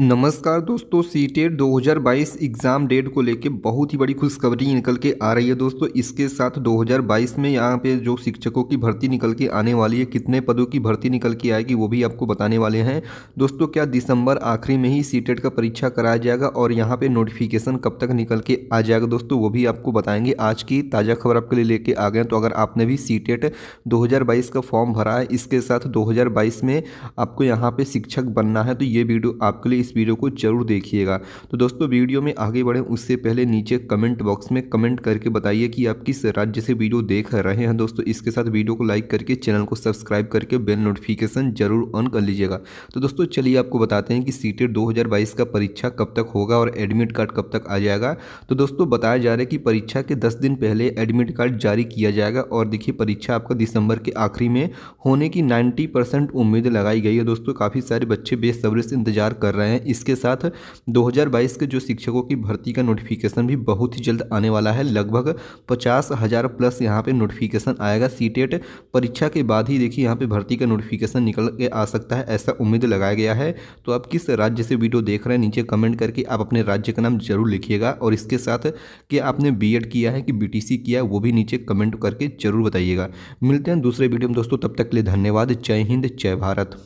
नमस्कार दोस्तों CTET e दो एग्ज़ाम डेट को लेके बहुत ही बड़ी खुशखबरी निकल के आ रही है दोस्तों इसके साथ 2022 में यहाँ पे जो शिक्षकों की भर्ती निकल के आने वाली है कितने पदों की भर्ती निकल के आएगी वो भी आपको बताने वाले हैं दोस्तों क्या दिसंबर आखिरी में ही सी टेट e का परीक्षा कराया जाएगा और यहाँ पर नोटिफिकेशन कब तक निकल के आ जाएगा दोस्तों वो भी आपको बताएंगे आज की ताज़ा खबर आपके लिए लेके आ गए तो अगर आपने भी e सी टेट का फॉर्म भरा है इसके साथ दो में आपको यहाँ पर शिक्षक बनना है तो ये वीडियो आपके लिए इस वीडियो को जरूर देखिएगा तो दोस्तों वीडियो में आगे बढ़ें उससे पहले नीचे कमेंट बॉक्स में कमेंट करके बताइए कि आप किस राज्य से वीडियो देख रहे हैं दोस्तों इसके साथ वीडियो को लाइक करके चैनल को सब्सक्राइब करके बेल नोटिफिकेशन जरूर ऑन कर लीजिएगा तो दोस्तों चलिए आपको बताते हैं कि सीटेट दो का परीक्षा कब तक होगा और एडमिट कार्ड कब तक आ जाएगा तो दोस्तों बताया जा रहा है कि परीक्षा के दस दिन पहले एडमिट कार्ड जारी किया जाएगा और देखिए परीक्षा आपका दिसंबर के आखिरी में होने की नाइन्टी उम्मीद लगाई गई है दोस्तों काफ़ी सारे बच्चे बेसब्री से इंतजार कर रहे हैं हैं इसके साथ 2022 के जो शिक्षकों की भर्ती का नोटिफिकेशन भी बहुत ही जल्द आने वाला है लगभग पचास हज़ार प्लस यहाँ पे नोटिफिकेशन आएगा सी e परीक्षा के बाद ही देखिए यहाँ पे भर्ती का नोटिफिकेशन निकल के आ सकता है ऐसा उम्मीद लगाया गया है तो आप किस राज्य से वीडियो देख रहे हैं नीचे कमेंट करके आप अपने राज्य का नाम जरूर लिखिएगा और इसके साथ कि आपने बी किया है कि बी किया है वो भी नीचे कमेंट करके जरूर बताइएगा मिलते हैं दूसरे वीडियो में दोस्तों तब तक के लिए धन्यवाद जय हिंद जय भारत